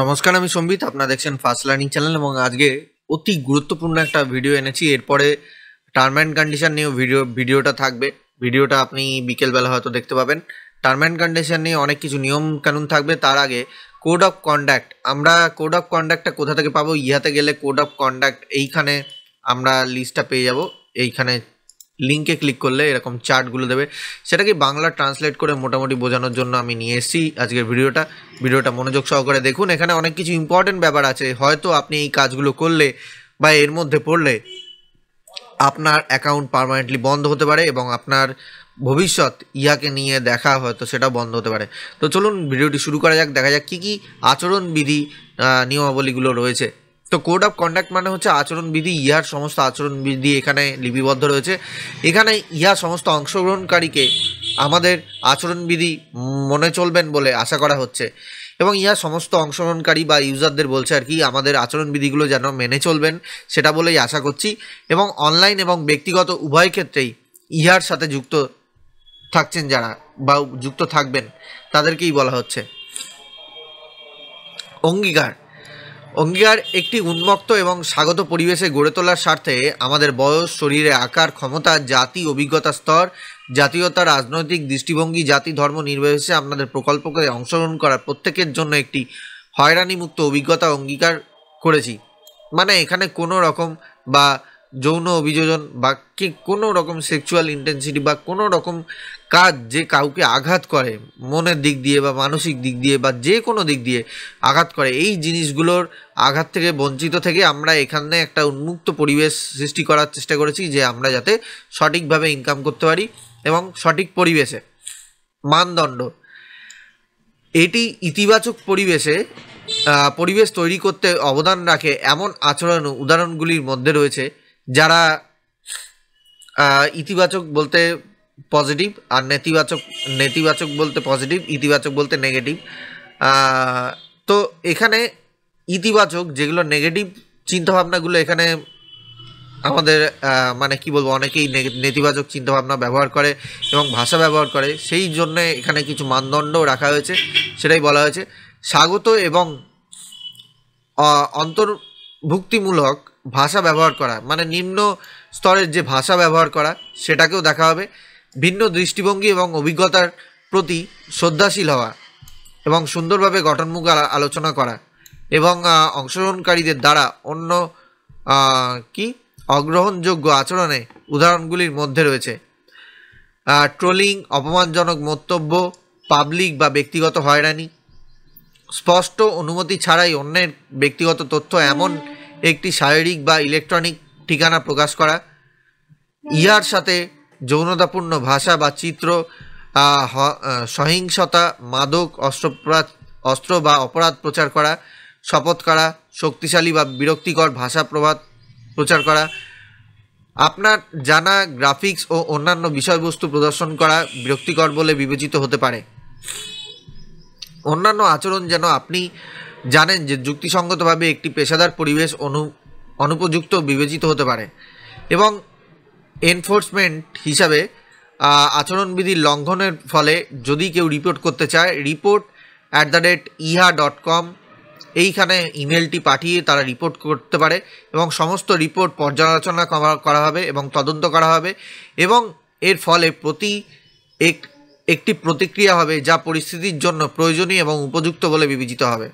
নমস্কার আমি সম্বিত আপনারা দেখছেন ফার্স্ট লার্নিং চ্যানেল এবং আজকে অতি গুরুত্বপূর্ণ একটা ভিডিও এনেছি এরপরে টার্ম অ্যান্ড কন্ডিশন নিয়েও ভিডিও ভিডিওটা থাকবে ভিডিওটা আপনি বিকেলবেলা হয়তো দেখতে পাবেন টার্ম অ্যান্ড কন্ডিশন নিয়ে অনেক কিছু নিয়ম কানুন থাকবে তার আগে কোড অফ কন্ডাক্ট আমরা কোড অফ কন্ডাক্টটা কোথা থেকে পাবো ইহাতে গেলে কোড অফ কন্ডাক্ট এইখানে আমরা লিস্টটা পেয়ে যাব এইখানে লিঙ্কে ক্লিক করলে এরকম চার্টগুলো দেবে সেটাকে বাংলা ট্রান্সলেট করে মোটামুটি বোঝানোর জন্য আমি নিয়ে এসেছি আজকের ভিডিওটা ভিডিওটা মনোযোগ সহকারে দেখুন এখানে অনেক কিছু ইম্পর্টেন্ট ব্যাপার আছে হয়তো আপনি এই কাজগুলো করলে বা এর মধ্যে পড়লে আপনার অ্যাকাউন্ট পারমানেন্টলি বন্ধ হতে পারে এবং আপনার ভবিষ্যৎ ইহাকে নিয়ে দেখা হয়তো সেটা বন্ধ হতে পারে তো চলুন ভিডিওটি শুরু করা যাক দেখা যাক কী কী আচরণবিধি নিয়মাবলীগুলো রয়েছে তো কোড অফ কন্ডাক্ট মানে হচ্ছে আচরণবিধি ইহার সমস্ত আচরণবিধি এখানে লিপিবদ্ধ রয়েছে এখানে ইহা সমস্ত অংশগ্রহণকারীকে আমাদের আচরণবিধি মনে চলবেন বলে আশা করা হচ্ছে এবং ইহা সমস্ত অংশগ্রহণকারী বা ইউজারদের বলছে আর কি আমাদের আচরণবিধিগুলো যেন মেনে চলবেন সেটা বলেই আশা করছি এবং অনলাইন এবং ব্যক্তিগত উভয় ক্ষেত্রেই ইহার সাথে যুক্ত থাকছেন যারা বা যুক্ত থাকবেন তাদেরকেই বলা হচ্ছে অঙ্গীকার অঙ্গীকার একটি উন্মুক্ত এবং স্বাগত পরিবেশে গড়ে তোলার স্বার্থে আমাদের বয়স শরীরে আকার ক্ষমতা জাতি অভিজ্ঞতা স্তর জাতীয়তা রাজনৈতিক দৃষ্টিভঙ্গি জাতি ধর্ম নির্বিশেষে আপনাদের প্রকল্পকে অংশগ্রহণ করার প্রত্যেকের জন্য একটি হয়রানিমুক্ত অভিজ্ঞতা অঙ্গীকার করেছি মানে এখানে কোনো রকম বা যৌন অভিযোজন বা কি কোনো রকম সেক্সুয়াল ইন্টেন্সিটি বা কোনো রকম কাজ যে কাউকে আঘাত করে মনের দিক দিয়ে বা মানসিক দিক দিয়ে বা যে কোনো দিক দিয়ে আঘাত করে এই জিনিসগুলোর আঘাত থেকে বঞ্চিত থেকে আমরা এখানে একটা উন্মুক্ত পরিবেশ সৃষ্টি করার চেষ্টা করেছি যে আমরা যাতে সঠিকভাবে ইনকাম করতে পারি এবং সঠিক পরিবেশে মানদণ্ড এটি ইতিবাচক পরিবেশে পরিবেশ তৈরি করতে অবদান রাখে এমন আচরণ উদাহরণগুলির মধ্যে রয়েছে যারা ইতিবাচক বলতে পজিটিভ আর নেতিবাচক নেতিবাচক বলতে পজিটিভ ইতিবাচক বলতে নেগেটিভ তো এখানে ইতিবাচক যেগুলো নেগেটিভ চিন্তাভাবনাগুলো এখানে আমাদের মানে কি বলবো অনেকেই নেতিবাচক চিন্তাভাবনা ব্যবহার করে এবং ভাষা ব্যবহার করে সেই জন্য এখানে কিছু মানদণ্ড রাখা হয়েছে সেটাই বলা হয়েছে স্বাগত এবং অন্তর ভুক্তিমূলক ভাষা ব্যবহার করা মানে নিম্ন স্তরের যে ভাষা ব্যবহার করা সেটাকেও দেখা হবে ভিন্ন দৃষ্টিভঙ্গি এবং অভিজ্ঞতার প্রতি শ্রদ্ধাশীল হওয়া এবং সুন্দরভাবে গঠনমুখ আলোচনা করা এবং অংশগ্রহণকারীদের দ্বারা অন্য কি অগ্রহণযোগ্য আচরণে উদাহরণগুলির মধ্যে রয়েছে ট্রোলিং অপমানজনক মন্তব্য পাবলিক বা ব্যক্তিগত হয়রানি স্পষ্ট অনুমতি ছাড়াই অন্যের ব্যক্তিগত তথ্য এমন একটি শারীরিক বা ইলেকট্রনিক ঠিকানা প্রকাশ করা ইহার সাথে যৌনতাপূর্ণ ভাষা বা চিত্র সহিংসতা মাদক অস্ত্রপ্রাত অস্ত্র বা অপরাধ প্রচার করা শপথ করা শক্তিশালী বা বিরক্তিকর ভাষা প্রভাত প্রচার করা আপনার জানা গ্রাফিক্স ও অন্যান্য বিষয়বস্তু প্রদর্শন করা বিরক্তিকর বলে বিবেচিত হতে পারে অন্যান্য আচরণ যেন আপনি জানেন যে যুক্তিসঙ্গতভাবে একটি পেশাদার পরিবেশ অনু অনুপযুক্ত বিবেচিত হতে পারে এবং এনফোর্সমেন্ট হিসাবে আচরণবিধি লঙ্ঘনের ফলে যদি কেউ রিপোর্ট করতে চায় রিপোর্ট অ্যাট দ্য রেট ইহা ডট কম এইখানে ইমেলটি পাঠিয়ে তারা রিপোর্ট করতে পারে এবং সমস্ত রিপোর্ট পর্যালোচনা করা হবে এবং তদন্ত করা হবে এবং এর ফলে প্রতি এক একটি প্রতিক্রিয়া হবে যা পরিস্থিতির জন্য প্রয়োজনীয় এবং উপযুক্ত বলে বিবেচিত হবে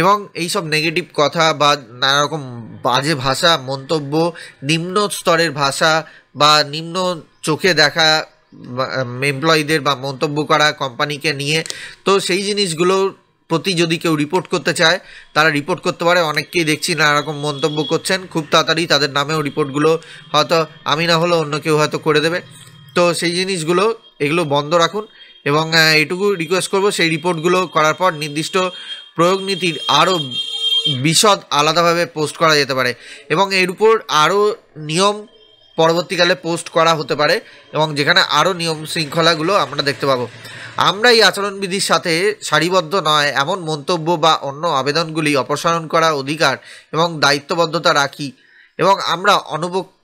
এবং এইসব নেগেটিভ কথা বা নানা রকম বাজে ভাষা মন্তব্য নিম্ন স্তরের ভাষা বা নিম্ন চোখে দেখা এমপ্লয়ীদের বা মন্তব্য করা কোম্পানিকে নিয়ে তো সেই জিনিসগুলোর প্রতি যদি কেউ রিপোর্ট করতে চায় তারা রিপোর্ট করতে পারে অনেককেই দেখছি নানা রকম মন্তব্য করছেন খুব তাড়াতাড়ি তাদের নামেও রিপোর্টগুলো হয়তো আমি না হলেও অন্য কেউ হয়তো করে দেবে তো সেই জিনিসগুলো এগুলো বন্ধ রাখুন এবং এটুকু রিকোয়েস্ট করব সেই রিপোর্টগুলো করার পর নির্দিষ্ট প্রয়োগ নীতির আরও বিশদ আলাদাভাবে পোস্ট করা যেতে পারে এবং এর উপর আরও নিয়ম পরবর্তীকালে পোস্ট করা হতে পারে এবং যেখানে আরও নিয়ম শৃঙ্খলাগুলো আমরা দেখতে পাবো আমরা এই আচরণবিধির সাথে সারিবদ্ধ নয় এমন মন্তব্য বা অন্য আবেদনগুলি অপসারণ করা অধিকার এবং দায়িত্ববদ্ধতা রাখি এবং আমরা অনুবক্ত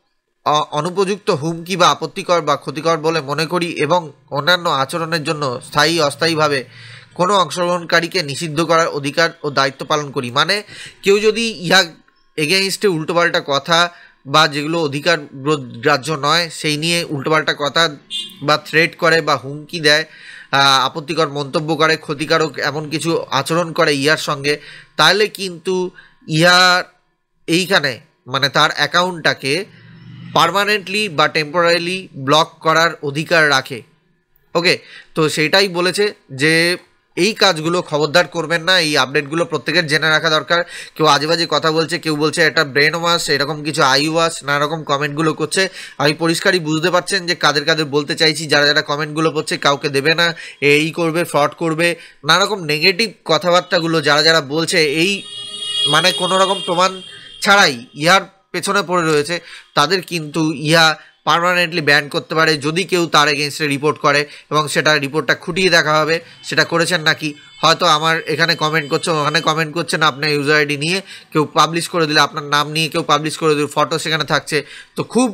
অনুপযুক্ত হুমকি বা আপত্তিকর বা ক্ষতিকর বলে মনে করি এবং অন্যান্য আচরণের জন্য স্থায়ী অস্থায়ীভাবে কোনো অংশগ্রহণকারীকে নিষিদ্ধ করার অধিকার ও দায়িত্ব পালন করি মানে কেউ যদি ইহা এগেনস্টে উল্টোপাল্টা কথা বা যেগুলো অধিকার গ্রাহ্য নয় সেই নিয়ে উল্টোপাল্টা কথা বা থ্রেট করে বা হুমকি দেয় আপত্তিকর মন্তব্য করে ক্ষতিকারক এমন কিছু আচরণ করে ইহার সঙ্গে তাহলে কিন্তু ইহার এইখানে মানে তার অ্যাকাউন্টটাকে পারমানেন্টলি বা টেম্পোরারিলি ব্লক করার অধিকার রাখে ওকে তো সেটাই বলেছে যে এই কাজগুলো খবরদার করবেন না এই আপডেটগুলো প্রত্যেকের জেনে রাখা দরকার কেউ আজে বাজে কথা বলছে কেউ বলছে এটা ব্রেন ওয়াশ এরকম কিছু আই ওয়াশ নানারকম কমেন্টগুলো করছে আমি পরিষ্কারই বুঝতে পারছেন যে কাদের কাদের বলতে চাইছি যারা যারা কমেন্টগুলো করছে কাউকে দেবে না এই করবে ফ্রড করবে নানারকম নেগেটিভ কথাবার্তাগুলো যারা যারা বলছে এই মানে কোনো রকম প্রমাণ ছাড়াই ইহার পেছনে পড়ে রয়েছে তাদের কিন্তু ইহা পারমানেন্টলি ব্যান করতে পারে যদি কেউ তার এগেনস্টে রিপোর্ট করে এবং সেটা রিপোর্টটা খুঁটিয়ে দেখা হবে সেটা করেছেন নাকি হয়তো আমার এখানে কমেন্ট করছে ওখানে কমেন্ট করছেন আপনার ইউজার আইডি নিয়ে কেউ পাবলিশ করে দিলে আপনার নাম নিয়ে কেউ পাবলিশ করে দিলে ফটো সেখানে থাকছে তো খুব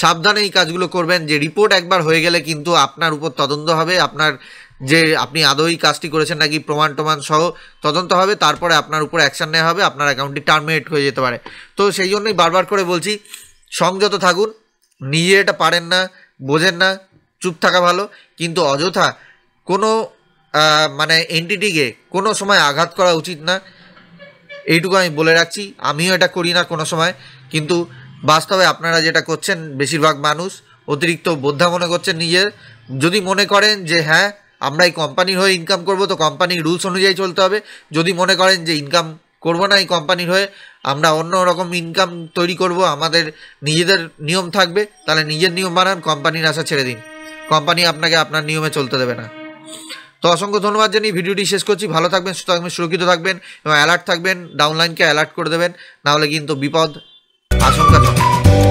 সাবধানে এই কাজগুলো করবেন যে রিপোর্ট একবার হয়ে গেলে কিন্তু আপনার উপর তদন্ত হবে আপনার যে আপনি আদৌ কাজটি করেছেন নাকি প্রমাণ টমান সহ তদন্ত হবে তারপরে আপনার উপর অ্যাকশান নেওয়া হবে আপনার অ্যাকাউন্টটি টার্মিনেট হয়ে যেতে পারে তো সেই জন্যই বারবার করে বলছি সংযত থাকুন নিজে এটা পারেন না বোঝেন না চুপ থাকা ভালো কিন্তু অযথা কোনো মানে এনটিটিকে কোনো সময় আঘাত করা উচিত না এইটুকু আমি বলে রাখছি আমিও এটা করি না কোনো সময় কিন্তু বাস্তবে আপনারা যেটা করছেন বেশিরভাগ মানুষ অতিরিক্ত বোদ্ধা মনে করছেন নিজের যদি মনে করেন যে হ্যাঁ আমরা এই কোম্পানির হয়ে ইনকাম করব তো কোম্পানির রুলস অনুযায়ী চলতে হবে যদি মনে করেন যে ইনকাম করবো না এই কোম্পানির হয়ে আমরা অন্য রকম ইনকাম তৈরি করব আমাদের নিজেদের নিয়ম থাকবে তাহলে নিজের নিয়ম বানান কোম্পানির আশা ছেড়ে দিন কোম্পানি আপনাকে আপনার নিয়মে চলতে দেবে না তো অসংখ্য ধন্যবাদ জানিয়ে ভিডিওটি শেষ করছি ভালো থাকবেন সুস্থ থাকবেন সুরক্ষিত থাকবেন এবং অ্যালার্ট থাকবেন ডাউনলাইনকে অ্যালার্ট করে দেবেন নাহলে কিন্তু বিপদ আশঙ্কা